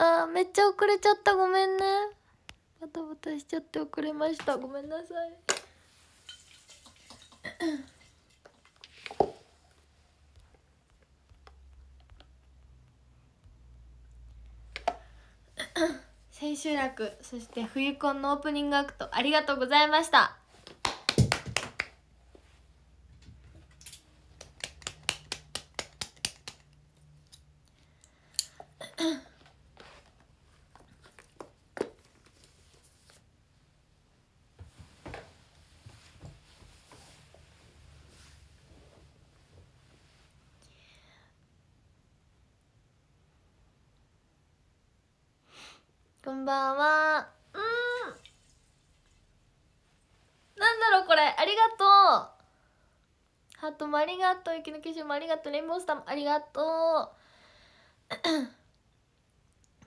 ああ、めっちゃ遅れちゃったごめんねバタバタしちゃって遅れましたごめんなさい千秋 楽そして冬コンのオープニングアクトありがとうございましたばんはうんなんだろうこれありがとうハートもありがとう雪の結晶もありがとうレインボースターもありがとう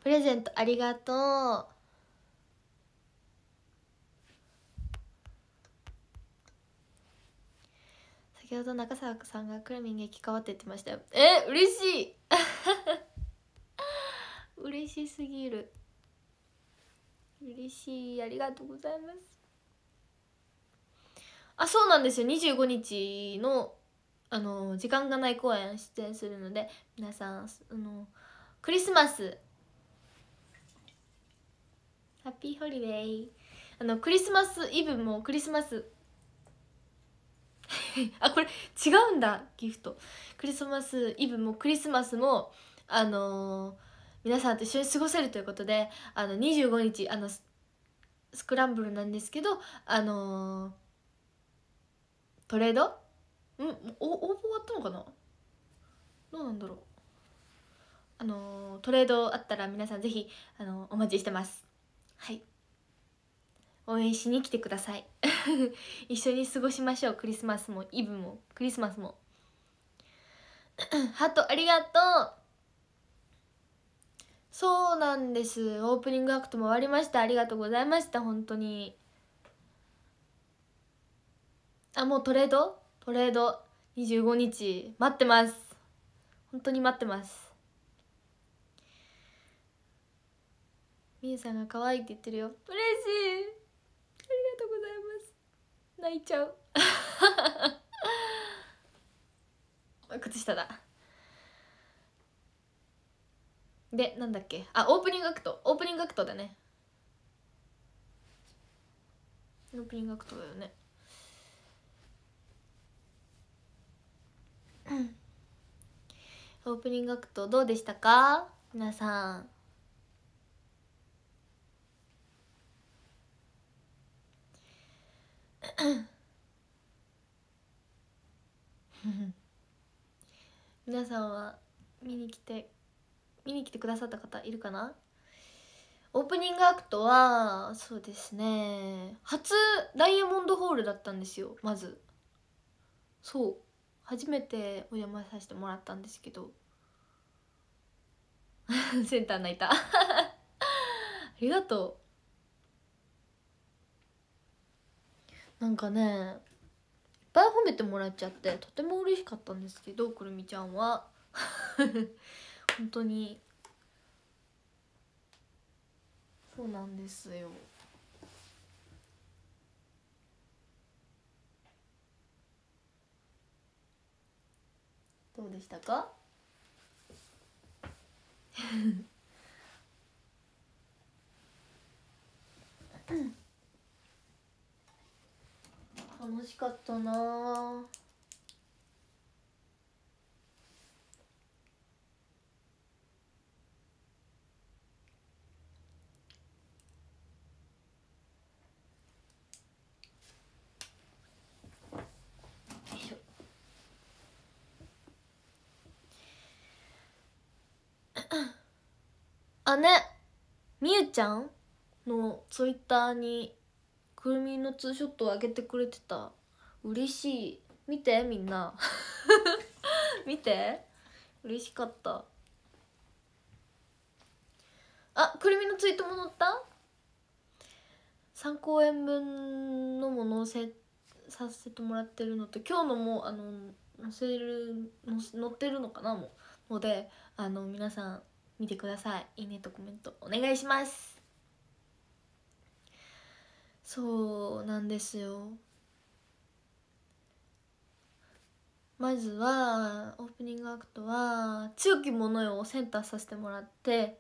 プレゼントありがとう先ほど中澤さんがくるみん激変わって言ってましたよえ嬉しい 嬉しすぎる嬉しいありがとうございますあそうなんですよ25日のあの時間がない公演出演するので皆さんあのクリスマスハッピーホリデーあのクリスマスイブもクリスマス あこれ違うんだギフトクリスマスイブもクリスマスもあのー皆さんと一緒に過ごせるということであの25日あのスクランブルなんですけどあのー、トレードんお応募終わったのかなどうなんだろうあのー、トレードあったら皆さんぜひ、あのー、お待ちしてますはい応援しに来てください 一緒に過ごしましょうクリスマスもイブもクリスマスも ハートありがとうそうなんですオープニングアクトも終わりましたありがとうございました本当にあもうトレードトレード25日待ってます本当に待ってますみゆさんが可愛いって言ってるよ嬉しいありがとうございます泣いちゃう 靴下だでなんだっけあオープニングアクトオープニングアクトだねオープニングアクトだよねオープニングアクトどうでしたか皆さん 皆さんは見に来て見に来てくださった方いるかなオープニングアクトはそうですね初ダイヤモンドホールだったんですよまずそう初めてお邪魔させてもらったんですけど センター泣いた ありがとうなんかねいっぱい褒めてもらっちゃってとても嬉しかったんですけどくるみちゃんは本当にそうなんですよどうでしたか 楽しかったな姉みゆちゃんのツイッターにくるみのツーショットをあげてくれてた嬉しい見てみんな 見て嬉しかったあくるみのツイートも載った3公演分のもの載せさせてもらってるのと今日のもあの載せる載ってるのかなものであの皆さん見てくださいいいねとコメントお願いしますそうなんですよまずはオープニングアクトは「強き者よ」をセンターさせてもらって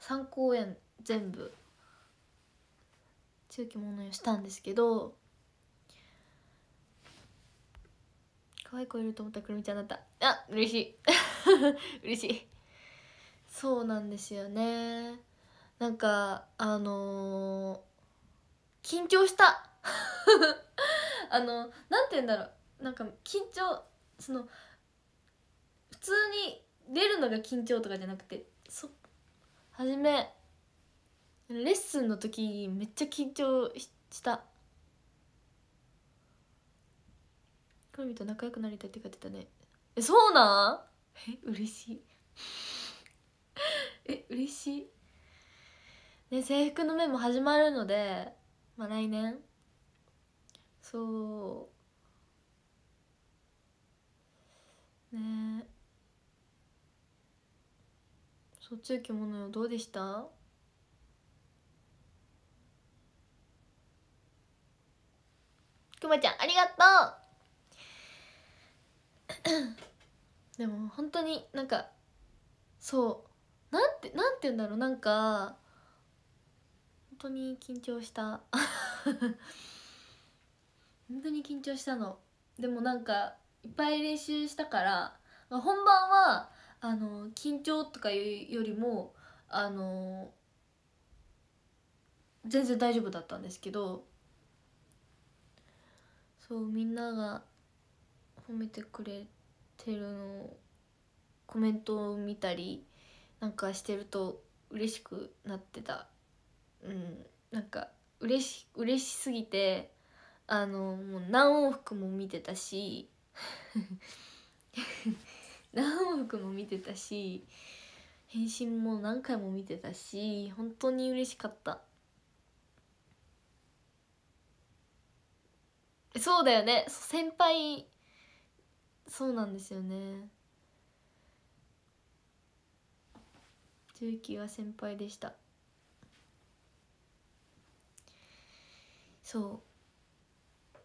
3公演全部強き者よしたんですけど可愛い子いると思ったらくるみちゃんだったあ嬉しい 嬉しいそうなんですよねなんかあのー、緊張した あの何て言うんだろうなんか緊張その普通に出るのが緊張とかじゃなくてそ初めレッスンの時めっちゃ緊張したクロミと仲良くなりたいって書いてたねえそうなんえ嬉しい え嬉しいね制服の面も始まるのでまあ来年そうね卒業着物よどうでしたくまちゃんありがとう でも本当になんかそうなんてなんて言うんだろうなんか本当に緊張した 本当に緊張したのでもなんかいっぱい練習したから本番はあの緊張とかいうよりもあの全然大丈夫だったんですけどそうみんなが褒めてくれてるのコメントを見たりなんかしてると嬉しくなってたうんなんか嬉し嬉しすぎてあのもう何往復も見てたし 何往復も見てたし返信も何回も見てたし本当に嬉しかったそうだよね先輩そうなんですよね鈴木は先輩でしたそう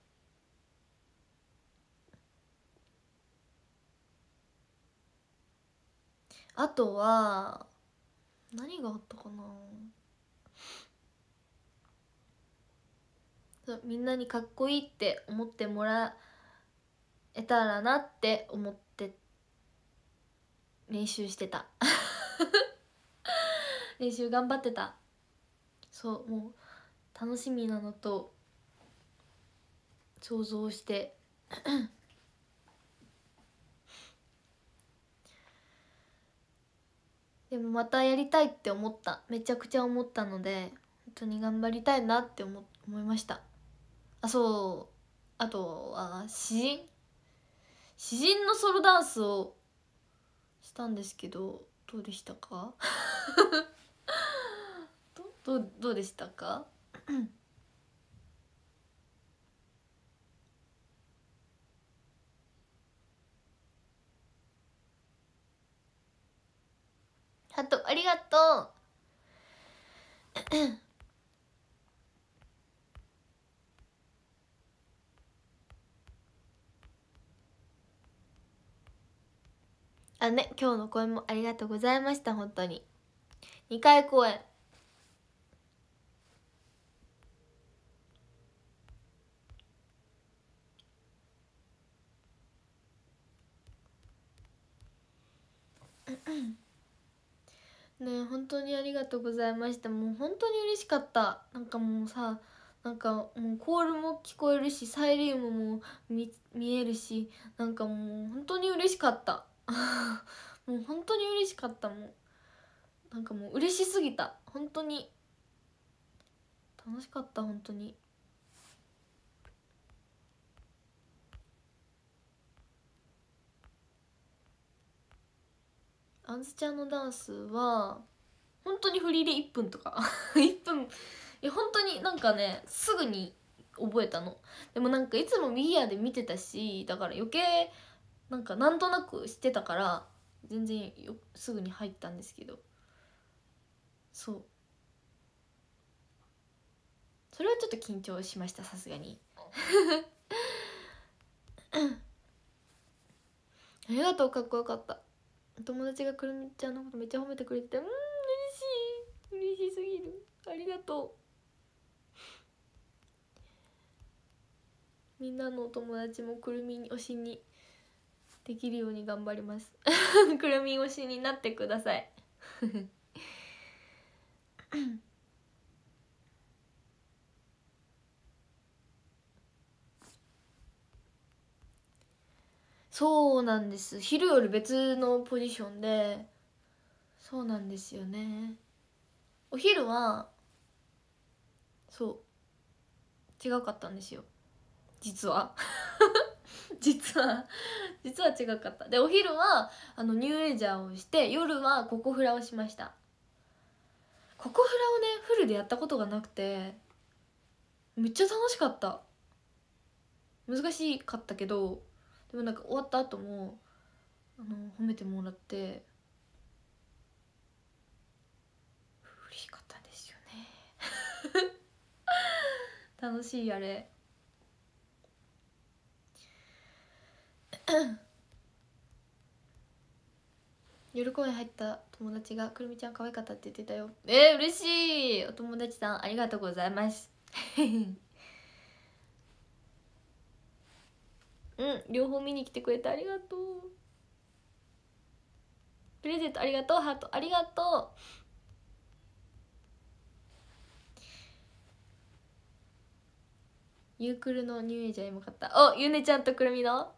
あとは何があったかなそうみんなにかっこいいって思ってもらえたらなって思って練習してた練習頑張ってたそうもう楽しみなのと想像してでもまたやりたいって思っためちゃくちゃ思ったので本当に頑張りたいなって思思いましたあそうあとは詩人詩人のソロダンスをしたんですけどどうでしたか どうどうでしたかハトありがとうあね今日の声もありがとうございました本当に2回公演ね本当にありがとうございましたもう本当に嬉しかったなんかもうさなんかもうコールも聞こえるしサイリウムも見えるしなんかもう本当に嬉しかった もう本当に嬉しかったもんなんかもう嬉しすぎた本当に楽しかった本当にあんずちゃんのダンスは本当に振りで1分とか1 分いや本当になんかねすぐに覚えたのでもなんかいつも右アで見てたしだから余計なんかなんとなく知ってたから全然よすぐに入ったんですけどそうそれはちょっと緊張しましたさすがに ありがとうかっこよかった友達がくるみちゃんのことめっちゃ褒めてくれてうん嬉しい嬉しすぎるありがとうみんなのお友達もくるみ推しにできるように頑張ります くるみ推しになってください そうなんです昼より別のポジションでそうなんですよねお昼はそう違かったんですよ実は 実は実は違かったでお昼はあのニューエイジャーをして夜はココフラをしましたココフラをねフルでやったことがなくてめっちゃ楽しかった難しかったけどでもなんか終わった後もあの褒めてもらって嬉しかですよね 楽しいあれ夜公園入った友達がくるみちゃん可愛かったって言ってたよえー、嬉しいお友達さんありがとうございますうん両方見に来てくれてありがとうプレゼントありがとうハートありがとうゆうくるのニューエイジャーエかったおゆねちゃんとくるみの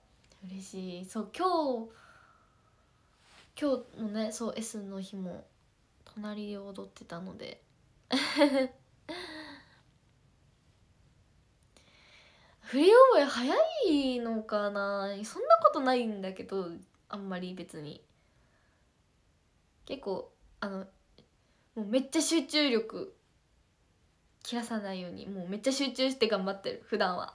嬉しいそう今日今日のねそう S の日も隣で踊ってたので振り覚え早いのかなそんなことないんだけどあんまり別に結構あのもうめっちゃ集中力切らさないようにもうめっちゃ集中して頑張ってる普段は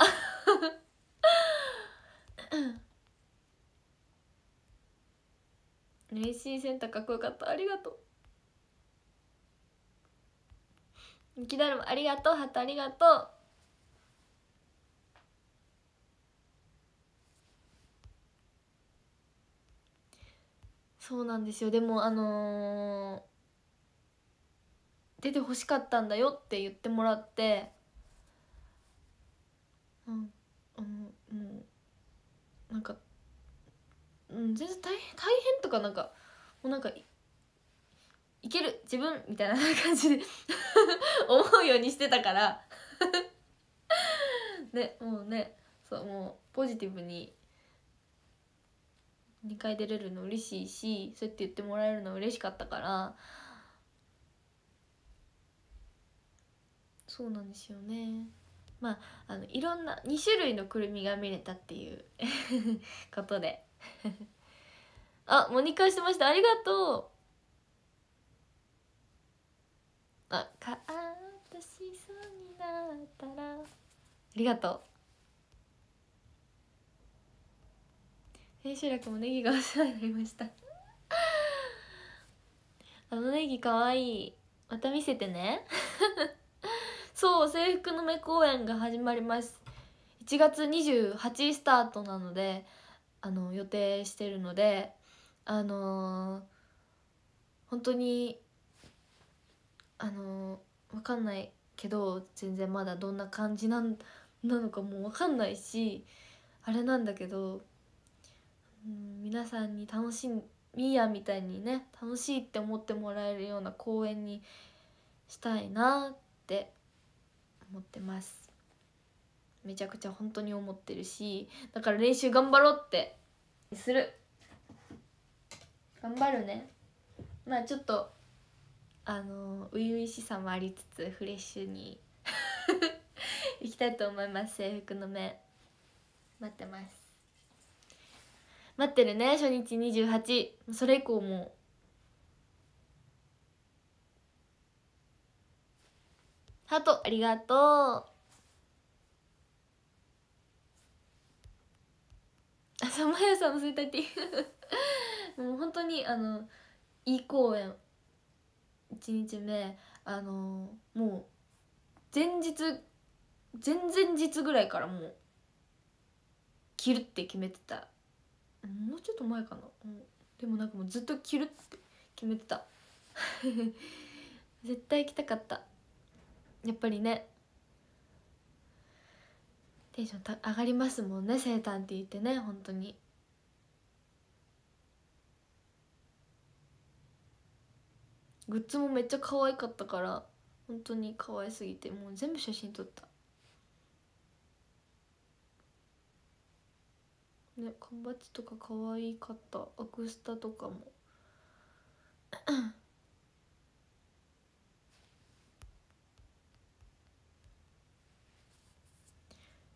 嬉しいセンターかっこよかったありがとう雪だるまありがとうハートありがとうそうなんですよでもあのー、出てほしかったんだよって言ってもらってうんあのもうなんか、うん、全然大変大変とかなんかもうなんかいける自分みたいな感じで 思うようにしてたから ねもうねそうもうポジティブに2回出れるの嬉しいしそうやって言ってもらえるの嬉しかったからそうなんですよねまああのいろんな2種類のくるみが見れたっていう ことであモニカしてましたありがとうあかあたしそうになったらありがとう千秋楽もネギがお世話になりました あのネギかわいいまた見せてね そう制服の目公演が始まります1月28スタートなのであの予定してるのであのー、本当にあのー、わかんないけど全然まだどんな感じなんなのかもわかんないしあれなんだけどうん皆さんに楽しみやみたいにね楽しいって思ってもらえるような公演にしたいなって思ってますめちゃくちゃ本当に思ってるしだから練習頑張ろうってする頑張るねまあちょっとあの初々しさもありつつフレッシュにい きたいと思います制服の目待ってます待ってるね初日28それ以降もハートありがとうあさまやさんの生態って もう本当にあのいい公演1日目あのもう前日前々日ぐらいからもう切るって決めてたもうちょっと前かな、うん、でもなんかもうずっと着るって決めてた 絶対着たかったやっぱりねテンション上がりますもんね生誕って言ってね本当にグッズもめっちゃ可愛かったから本当に可愛すぎてもう全部写真撮ったね缶バッジとか可愛かったアクスタとかも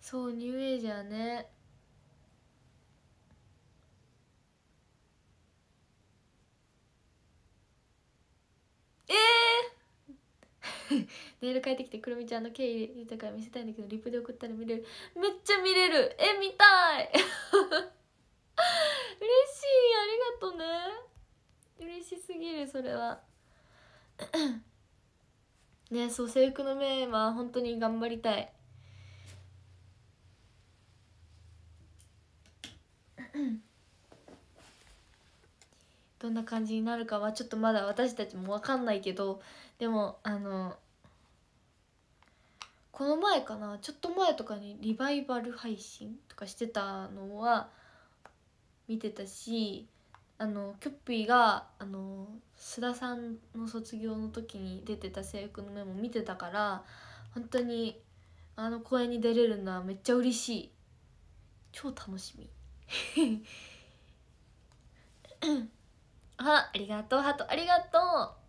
そうニューエイジャーねメ ール返ってきてくるみちゃんの経緯豊かに見せたいんだけどリプで送ったら見れるめっちゃ見れるえ見たい 嬉しいありがとうね嬉しすぎるそれは ねそう制服の目は本当に頑張りたい どんな感じになるかはちょっとまだ私たちも分かんないけどでもあのこの前かなちょっと前とかにリバイバル配信とかしてたのは見てたしあのキョッピーがあの須田さんの卒業の時に出てた制服の目も見てたから本当にあの公演に出れるのはめっちゃ嬉しい超楽しみ あありがとうハトありがとう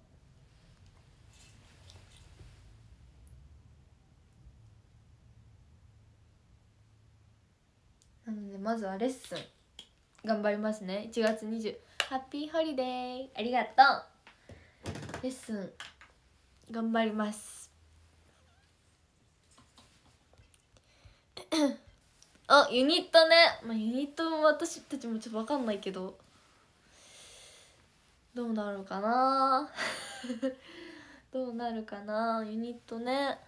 なのでまずはレッスン頑張りますね1月20ハッピーホリデーありがとうレッスン頑張ります あユニットね、まあ、ユニットも私たちもちょっと分かんないけどどうなるかな どうなるかなユニットね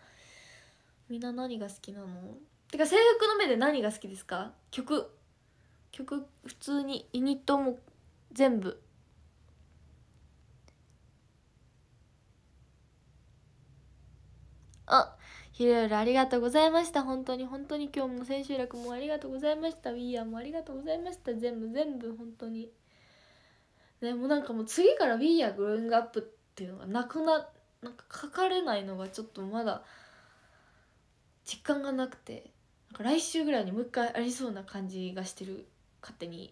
みんな何が好きなのてか制服の目で何が好きですか曲曲普通にユニットも全部あひろよりありがとうございました本当に本当に今日も千秋楽もありがとうございましたウィーヤーもありがとうございました全部全部本当にでもなんかもう次からウィーヤーグローングアップっていうのがなくななんか書かれないのがちょっとまだ実感がなくてなんか来週ぐらいにもう一回ありそうな感じがしてる勝手に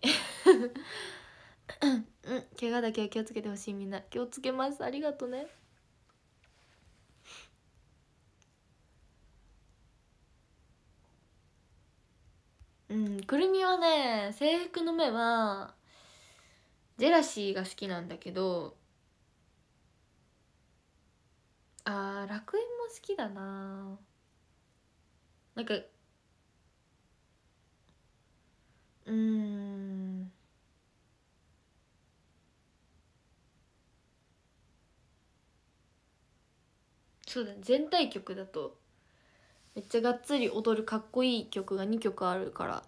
うん怪我だけは気をつけてほしいみんな気をつけますありがとねうんくるみはね制服の目はジェラシーが好きなんだけどあー楽園も好きだななんかうんそうだ、ね、全体曲だとめっちゃがっつり踊るかっこいい曲が2曲あるから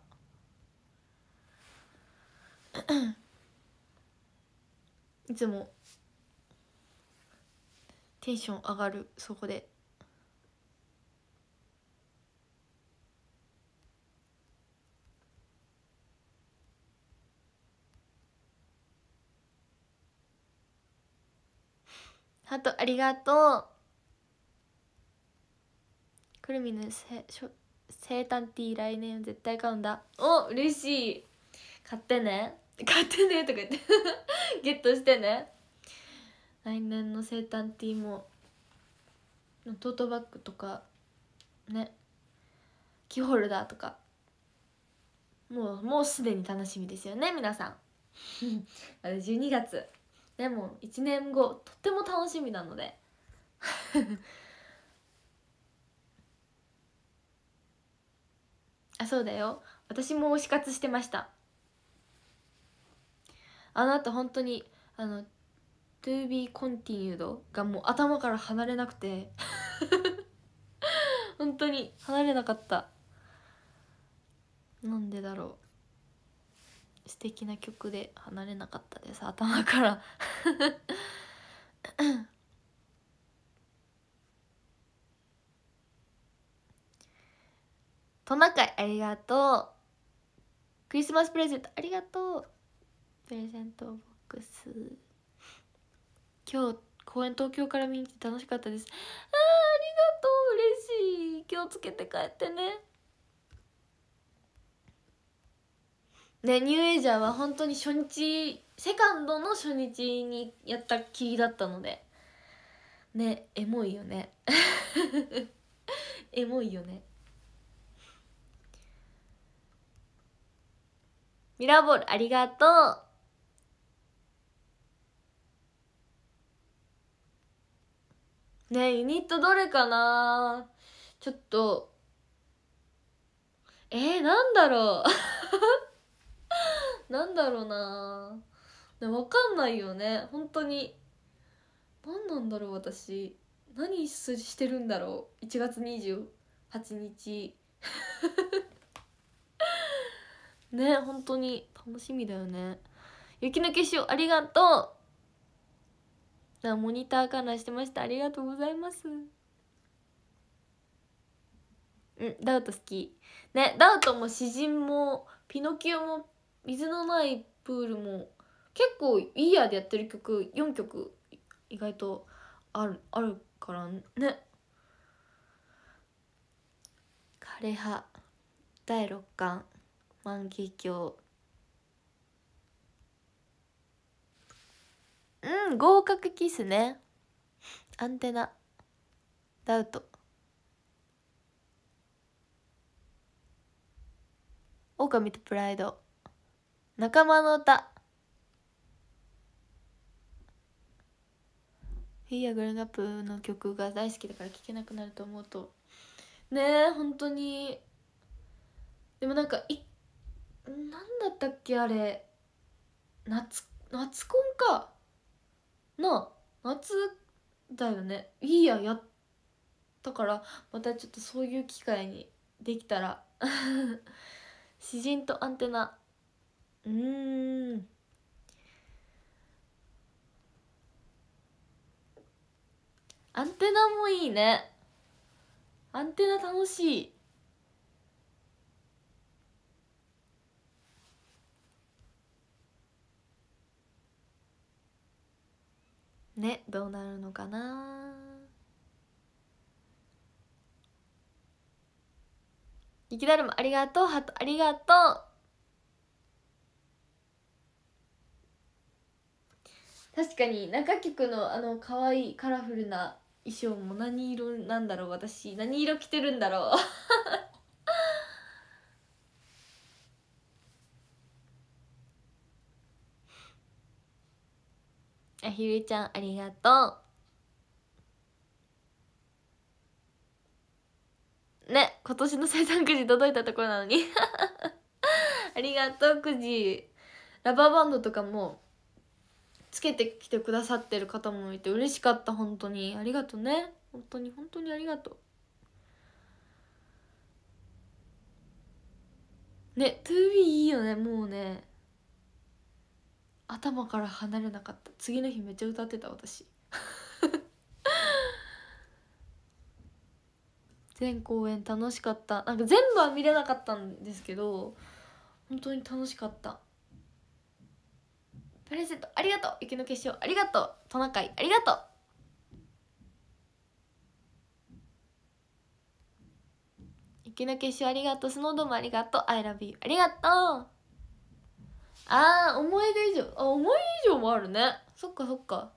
いつもテンション上がるそこでハートありがとうくるみのせしょ生誕ティー来年絶対買うんだお嬉しい買ってね 買ってねとか言って ゲットしてね来年の生誕ティーもトートバッグとかねキーホルダーとかもうもうすでに楽しみですよね皆さん12 月でも1年後とっても楽しみなので あそうだよ私も推し活してましたあの後本当にあの To be continued がもう頭から離れなくて 本当に離れなかったなんでだろう素敵な曲で離れなかったです頭から トナカイありがとうクリスマスプレゼントありがとうプレゼントボックス今日公演東京から見に来て楽しかったですああありがとう嬉しい気をつけて帰ってねねニューエイジャーは本当に初日セカンドの初日にやったきりだったのでねエモいよね エモいよねミラーボールありがとうねユニットどれかなちょっとえー、なんだろう なんだろうなで分かんないよね本当に何なんだろう私何してるんだろう1月28日 ね本当に楽しみだよね雪の結晶ありがとうなモニター観覧してましたありがとうございますうんダウト好きねダウトも詩人もピノキオも水のないプールも結構イヤーでやってる曲4曲意外とあるあるからね枯葉第6巻万華鏡うん合格キスねアンテナダウトオオカミとプライド仲間の歌 We are g r o w i の曲が大好きだから聴けなくなると思うとねえ本当にでもなんかいなんだったっけあれ夏夏コンかな夏だよね We a r やったからまたちょっとそういう機会にできたら 詩人とアンテナうんアンテナもいいねアンテナ楽しいねどうなるのかな雪きだるまありがとうハートありがとう確かに中局のあの可愛いカラフルな衣装も何色なんだろう私何色着てるんだろう あひるちゃんありがとうね今年の生誕くじ届いたところなのに ありがとうくじラバーバンドとかもつけてきてくださってる方もいて嬉しかった本当にありがとうね本当に本当にありがとうね 2B いいよねもうね頭から離れなかった次の日めっちゃ歌ってた私 全公演楽しかったなんか全部は見れなかったんですけど本当に楽しかったプレゼントありがとう雪の結晶ありがとうトナカイありがとう雪の結晶ありがとうスノードームありがとうアイラビーありがとうああ思い出以上あ思い出以上もあるねそっかそっか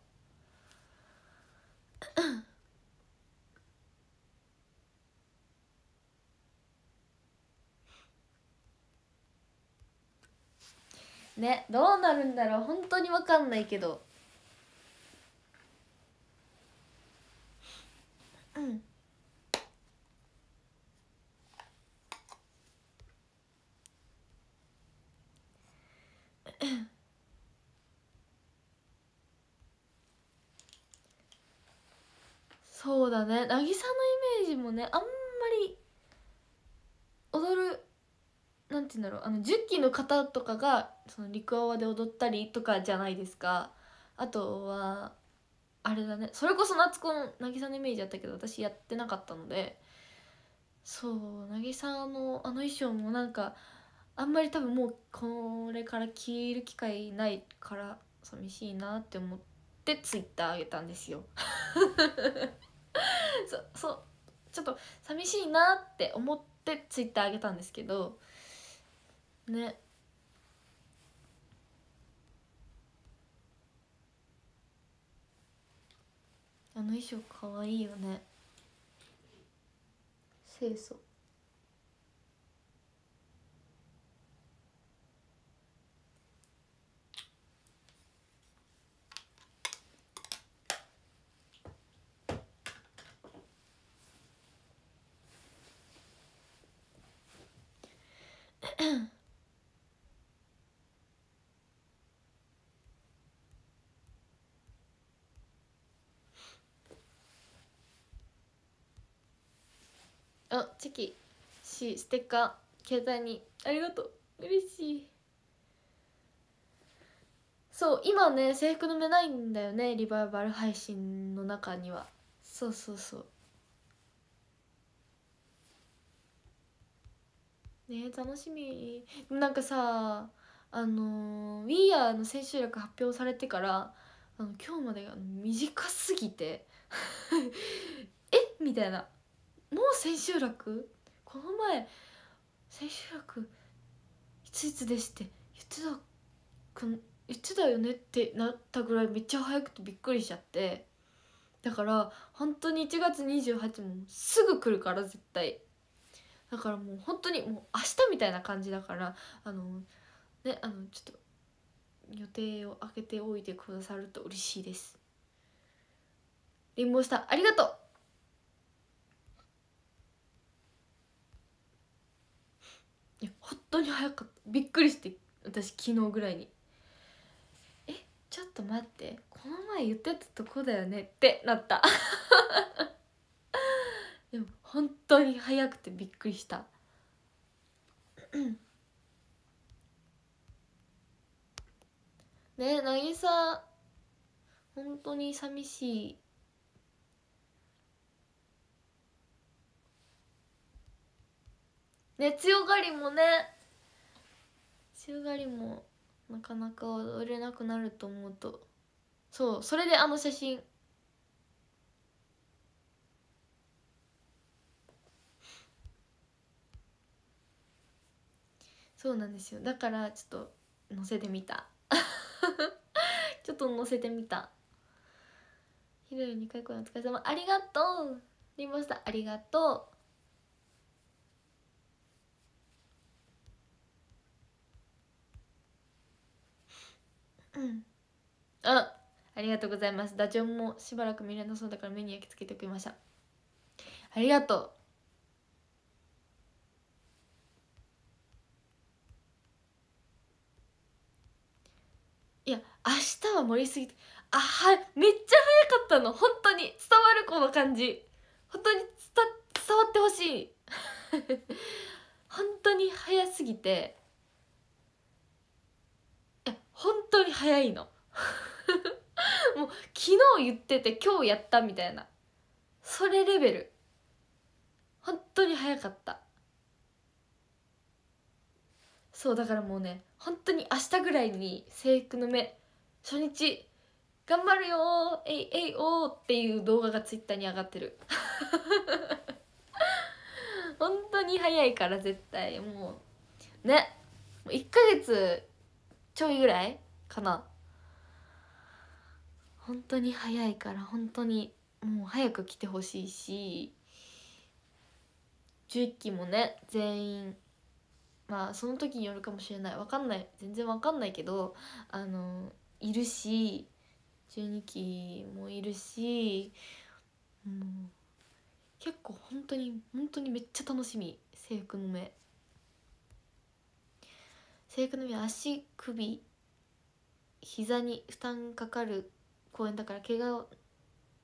ねどうなるんだろう本当に分かんないけどうんそうだね渚のイメージもねあんまりなんて言うんだろうあの10期の方とかがその陸泡で踊ったりとかじゃないですかあとはあれだねそれこそ夏子の渚のイメージあったけど私やってなかったのでそう渚のあの衣装もなんかあんまり多分もうこれから着る機会ないから 寂しいなって思ってツイッターあげたんですよそそうちょっと寂しいなって思ってツイッターあげたんですけどねあの衣装かわいいよね清楚 あチェキしステッカー携帯にありがとう嬉しいそう今ね制服の目ないんだよねリバイバル配信の中にはそうそうそうね楽しみなんかさあの We Are の千秋楽発表されてからあの今日までが短すぎて えみたいなもう千秋楽この前千秋楽いついつですって言ってたくん言ってたよねってなったぐらいめっちゃ早くてびっくりしちゃってだから本当に1月28もすぐ来るから絶対だからもう本当にもう明日みたいな感じだからあのねあのちょっと予定を空けておいてくださると嬉しいですリンボースありがとう本当に早かったびっくりして私昨日ぐらいに「えちょっと待ってこの前言ってたとこだよね」ってなった でも本当に早くてびっくりしたねえ渚本当に寂しいね強がりもね強がりもなかなか踊れなくなると思うとそうそれであの写真そうなんですよだからちょっと載せてみた ちょっと載せてみたひろゆ2回公演お疲れ様ありがとうリンボスターありがとううんあありがとうございますダジョンもしばらく見れなそうだから目に焼き付けておきましたありがとういや明日は盛りすぎてあはい、めっちゃ早かったの本当に伝わるこの感じ本当に伝伝わってほしい 本当に早すぎて本当に早いの もう昨日言ってて今日やったみたいなそれレベル本当に早かったそうだからもうね本当に明日ぐらいに制服の目初日頑張るよえいえいおーっていう動画がツイッターに上がってる 本当に早いから絶対もうね1ヶ月ちょいぐらいかな本当に早いから本当にもう早く来てほしいし11期もね全員まあその時によるかもしれない分かんない全然分かんないけどあのいるし12期もいるしもう結構本当に本当にめっちゃ楽しみ制服の目。性格の上足首膝に負担かかる公演だから怪我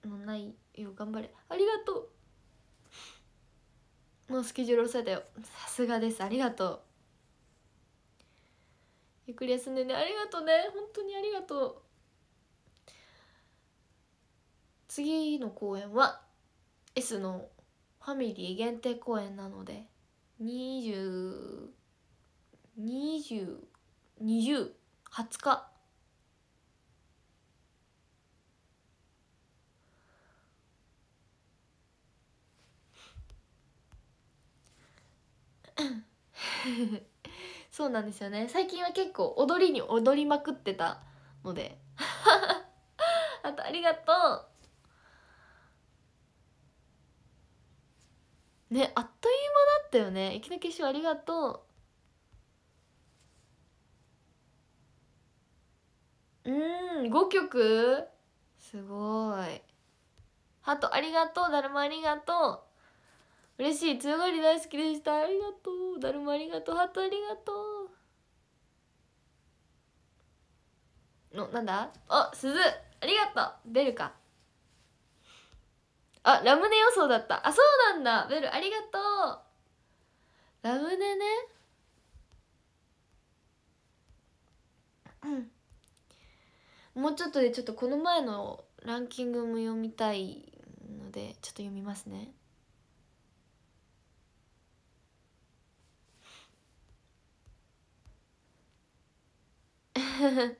のないよう頑張れありがとうもうスケジュール押さえたよさすがですありがとうゆっくり休んでねありがとうね本当にありがとう次の公演は S のファミリー限定公演なので20 2020 20, 日そうなんですよね最近は結構踊りに踊りまくってたのであとありがとうねあっという間だったよねいきなり決勝ありがとううん5曲すごいハーありがとうだるまありがとう嬉しい強がり大好きでしたありがとうだるまありがとうハートありがとうのなんだあ鈴ありがとうベルかあラムネ予想だったあそうなんだベルありがとうラムネねうんもうちょっとでちょっとこの前のランキングも読みたいのでちょっと読みますね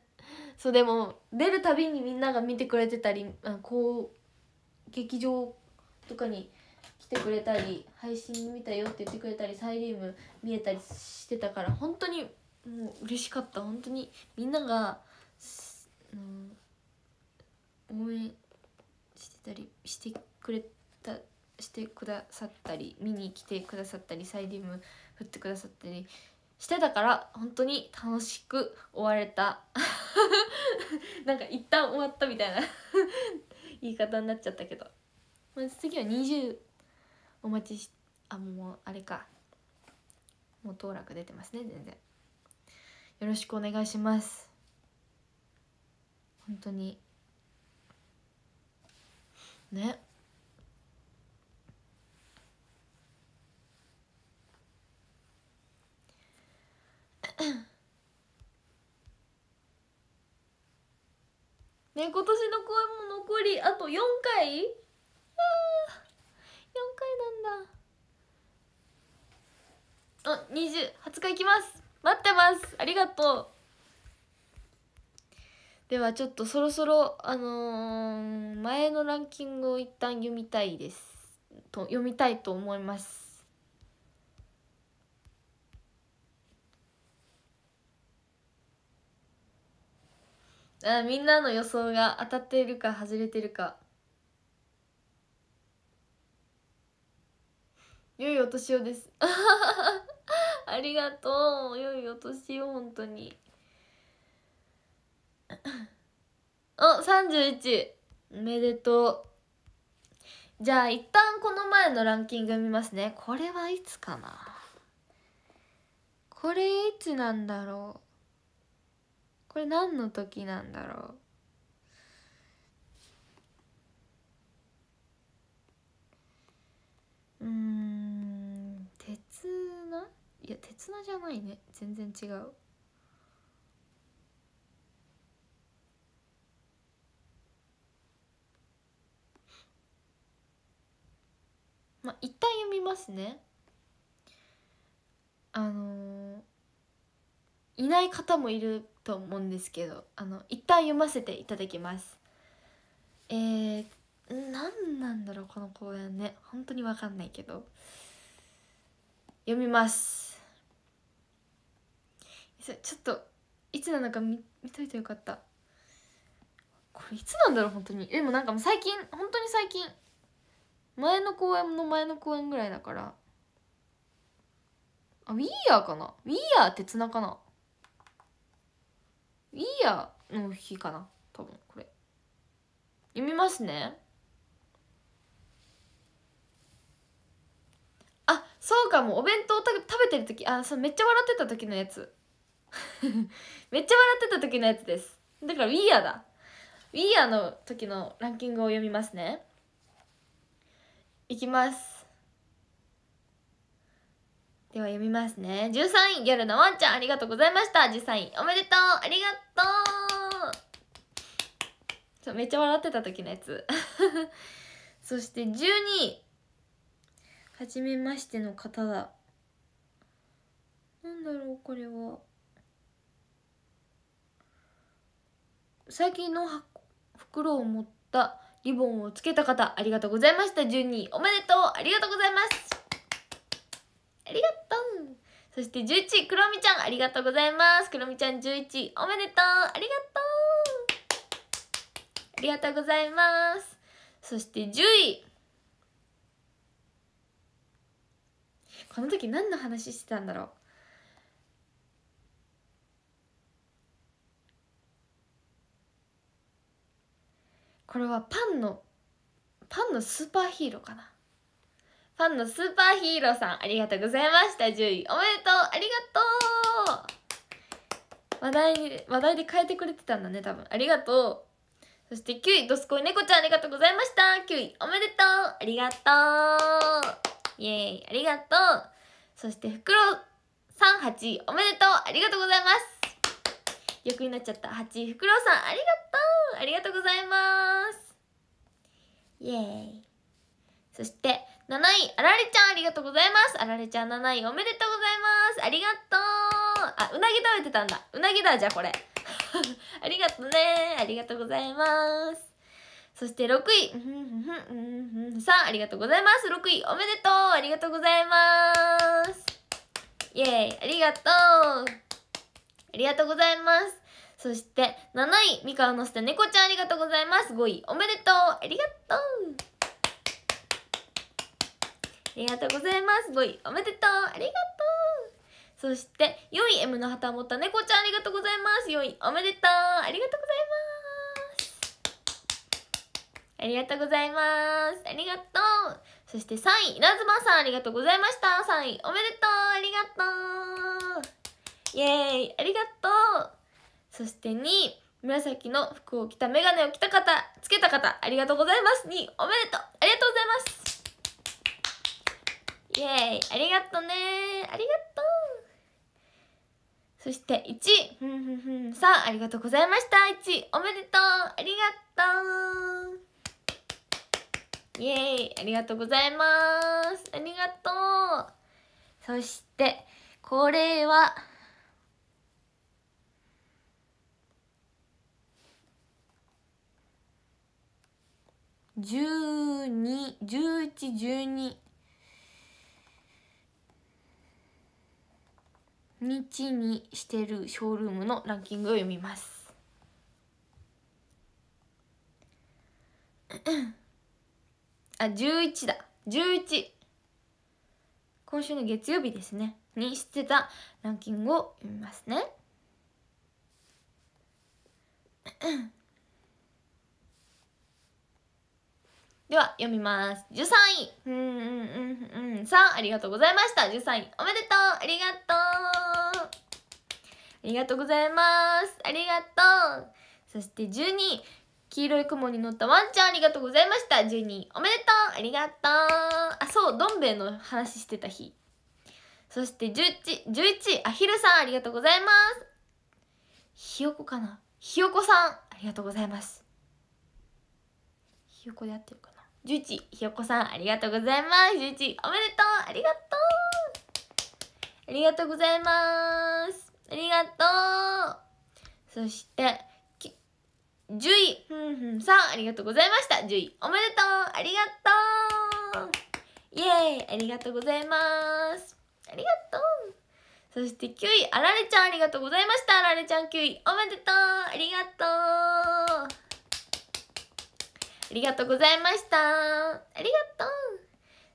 そうでも出るたびにみんなが見てくれてたりあこう劇場とかに来てくれたり配信見たよって言ってくれたりサイリウム見えたりしてたから本当にもう嬉しかった本当にみんながの応援してたりしてくれたしてくださったり見に来てくださったりサイリウム振ってくださったりしてたから本当に楽しく終われた なんか一旦終わったみたいな 言い方になっちゃったけど、次は20お待ちしあもうあれかもう当落出てますね全然よろしくお願いします本当にねね今年の公演も残りあと4回あ4回なんだあ二0 2 0 20日行きます待ってますありがとうではちょっとそろそろあのー、前のランキングを一旦読みたいですと読みたいと思いますあみんなの予想が当たっているか外れてるか良いお年をです ありがとう良いお年を本当にお31おめでとうじゃあ一旦この前のランキング見ますねこれはいつかなこれいつなんだろうこれ何の時なんだろううん鉄ないや鉄菜じゃないね全然違うまあ一旦読みますねあのー、いない方もいると思うんですけどあの一旦読ませていただきますえー、何なんだろうこの公演ね本当に分かんないけど読みますちょっといつなのか見見といてよかったこれいつなんだろう本当にでもなんか最近本当に最近前の公演の前の公演ぐらいだからあウィーアーかなウィーアーって綱かなウィーアーの日かな多分これ読みますねあそうかもお弁当食べてる時あそうめっちゃ笑ってた時のやつ めっちゃ笑ってた時のやつですだからウィーアーだウィーアーの時のランキングを読みますねいきますでは読みますね13位ギャルのワンちゃんありがとうございました13位おめでとうありがとうめっちゃ笑ってた時のやつ そして12位はじめましての方だなんだろうこれは最近の袋を持ったリボンをつけた方、ありがとうございました。12位、おめでとうありがとうございますありがとうそして11位、くろみちゃん、ありがとうございます。クロミちゃん11位、おめでとうありがとうありがとうございます。そして10位。この時何の話してたんだろうこれはパンのパンのスーパーヒーローかなファンのスーパーヒーローさんありがとうございました10位おめでとうありがとう話題に話題で変えてくれてたんだね多分ありがとうそして9位ドスこい猫ちゃんありがとうございました9位おめでとうありがとうイエーイありがとうそしてふくろさん8位おめでとうありがとうございます逆になっちゃった8位ふくろさんありがとうありがとうございますイエーイそして7位あられちゃんありがとうございますあられちゃん7位おめでとうございますありがとうあうなぎ食べてたんだうなぎだじゃあこれ ありがとうねありがとうございますそして6位、さあありがとうございます。6位、おめでとうありがとうございます。イエーイ、ありがとうありがとうございます。そして7位、ミカをのせた猫ちゃんありがとうございます。5位、おめでとうありがとうありがとうございます。5位、おめでとうありがとうそして4位、M の旗を持った猫ちゃんありがとうございます。4位、おめでとうありがとうございますありがとうございます。ありがとうそして3位、ラズマさんありがとうございました。3位、おめでとうありがとうイェーイありがとうそして2位、紫の服を着た眼鏡を着た方、つけた方、ありがとうございます。2位、おめでとうありがとうございますイエーイありがとうねありがとうそして1位、ふんふんふん、さあ、ありがとうございました。1位、おめでとうありがとうイエーイありがとうございますありがとうそしてこれは1 11、12日にしてるショールームのランキングを読みます。あ、11だ。11。今週の月曜日ですね。にしてたランキングを読みますね。では読みます13位うんうんうんうんさんありがとうございました13位おめでとうありがとうありがとうございますありがとうそして12位黄色い雲に乗ったワンちゃんありがとうございました12位おめでとうありがとうあそうどん兵衛の話してた日そして11 11位アヒルさんありがとうございますひよこかなひよこさんありがとうございますひよこで合ってるか十一、ひよこさんありがとうございます十一、おめでとうありがとうありがとうございますありがとうそしてジュイふんふんさんありがとうございました十位、おめでとうありがとうイエーイありがとうございますありがとうそして9位あられちゃんありがとうございましたあられちゃん9位おめでとうありがとうありがとうございましたありがとう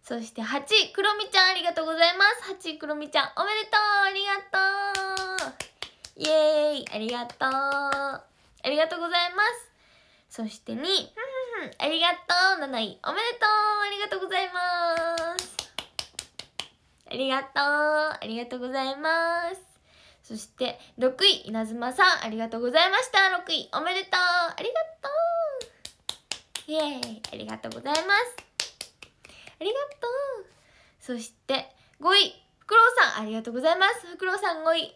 そして8位くろみちゃんありがとうございます8位くろみちゃんおめでとうありがとうイエーイありがとうありがとうございますそして2位ありがとう7位おめでとうありがとうございますありがとうありがとうございますそして6位稲妻さんありがとうございました6位おめでとうありがとうイエーイありがとうございますありがとうそして5位ふくろうさんありがとうございますふくろうさん5位おめでとう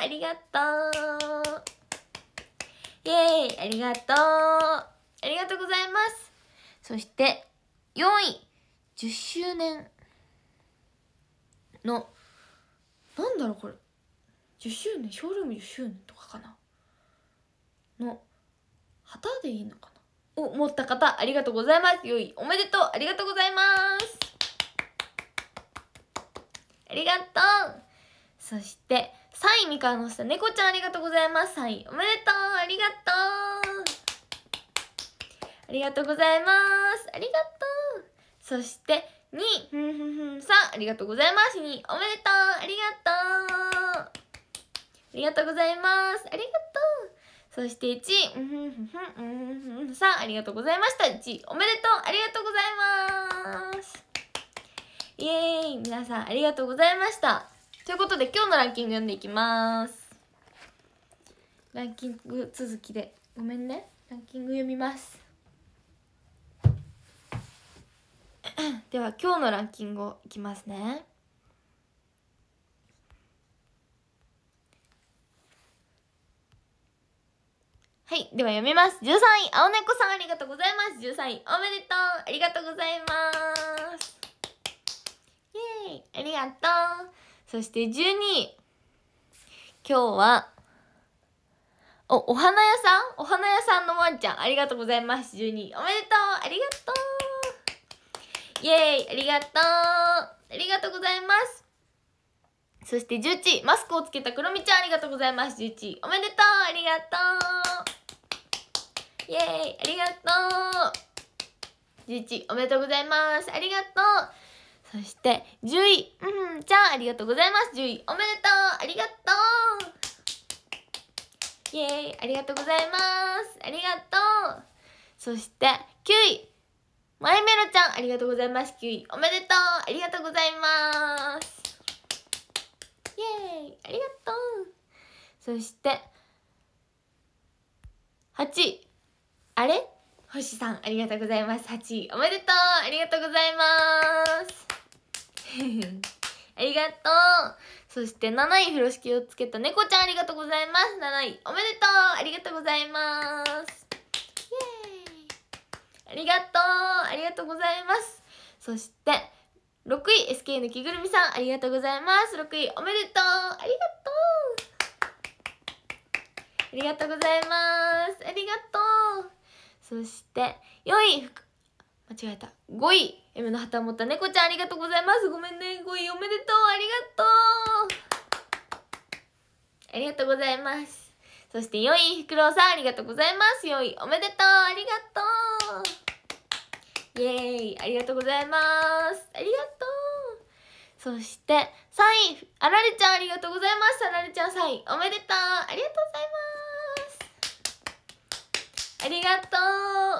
ありがとうイエーイありがとうありがとうございますそして4位10周年のなんだろうこれ10周年ショールーム10周年とかかなの旗でいいのかなを持った方、ありがとうございます。良い、おめでとう、ありがとうございます。ありがとう。そして、3位みかんのた猫ちゃんありがとうございます。3位、おめでとう、ありがとう。ありがとうございます。ありがとう。そして、2、ふんふんふん、さあ、ありがとうございます。2、おめでとう、ありがとう。ありがとうございます。ありがとう。そして1位、うんふんふんふさん、ありがとうございました。1位、おめでとう、ありがとうございます。イエーイ、皆さん、ありがとうございました。ということで、今日のランキング読んでいきます。ランキング続きで、ごめんね、ランキング読みます。では、今日のランキングをいきますね。はい、では読みます。13位、青猫さんありがとうございます。13位、おめでとうありがとうございます。イェーイありがとうそして12位、今日は、お、お花屋さんお花屋さんのワンちゃん、ありがとうございます。12位、おめでとうありがとうイェーイありがとうありがとうございますそして11位、マスクをつけたクロミちゃんありがとうございます。11位、おめでとうありがとうイェーイありがとう !11 位、おめでとうございますありがとうそして10位、うんちゃんありがとうございます10位、おめでとうありがとうイェーイありがとうございますありがとうそして9位、マイメロちゃんありがとうございます9位、おめでとうありがとうございますイエーイありがとうそして8位あれ星さんありがとうございます8位おめでとうありがとうございます ありがとうそして7位風呂敷をつけた猫ちゃんありがとうございます7位おめでとうありがとうございますイエーイありがとうありがとうございますそして6位 SK の着ぐるみさんありがとうございます6位おめでとうありがとうありがとうございますありがとうそして4位間違えた5位 M の旗を持った猫ちゃんありがとうございますごめんね5位おめでとうありがとうありがとうございますそして4位フクロウさんありがとうございます4位おめでとうありがとうイエーイありがとうございますありがとうそして、3位、あられちゃんありがとうございます。あられちゃん3位、おめでとうありがとうございますありがと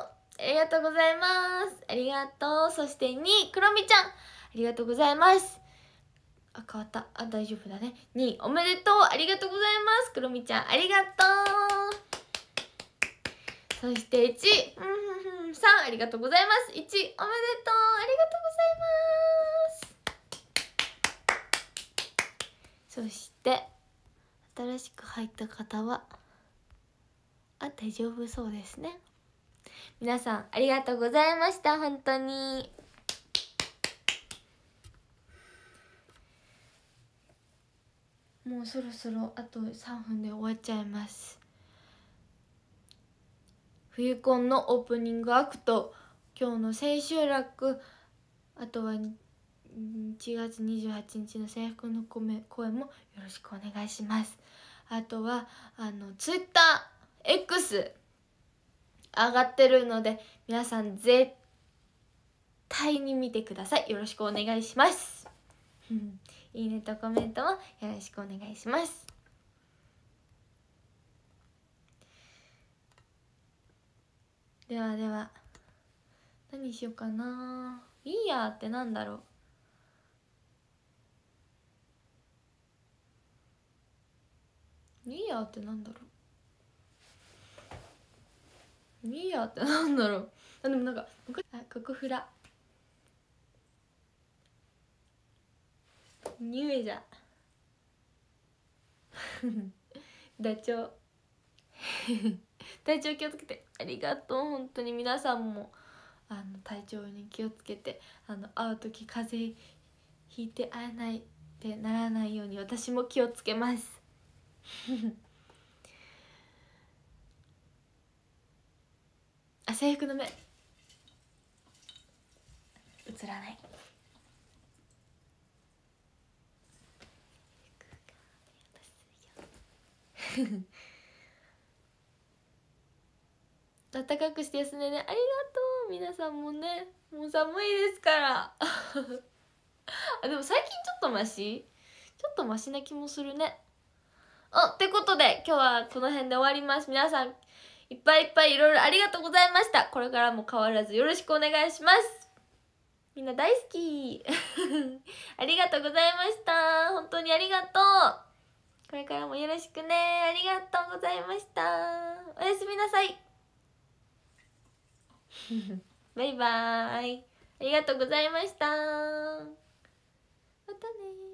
うありがとうございますありがとうそして2位、くろみちゃんありがとうございますあ、変わった。あ、大丈夫だね。2位、おめでとうありがとうございますクロミちゃん、ありがとうそして1位、うんんさんありがとうございます1おめでとうありがとうございますそして新しく入った方はあ大丈夫そうですね皆さんありがとうございました本当にもうそろそろあと3分で終わっちゃいます冬コンのオープニングアクト今日の千秋楽あとは1月28日の制服の声もよろしくお願いしますあとはあのツイッター X 上がってるので皆さん絶対に見てくださいよろしくお願いします いいねとコメントもよろしくお願いしますではでは何しようかな「ウいーヤーってなんだろうニーヤーってなんだろうニーヤーってなんだろうあでもなんかあここフラニューエジャダチョウ体調 気をつけてありがとう本当に皆さんもあの体調に気をつけてあの会う時風邪ひいて会えないってならないように私も気をつけます あ制服の目映らない 暖かくして休んでねありがとう皆さんもねもう寒いですから あでも最近ちょっとマシちょっとマシな気もするねあってことで今日はこの辺で終わります皆さんいっぱいいっぱいいろいろありがとうございましたこれからも変わらずよろしくお願いしますみんな大好き ありがとうございました本当にありがとうこれからもよろしくねありがとうございましたおやすみなさい バイバーイありがとうございましたまたね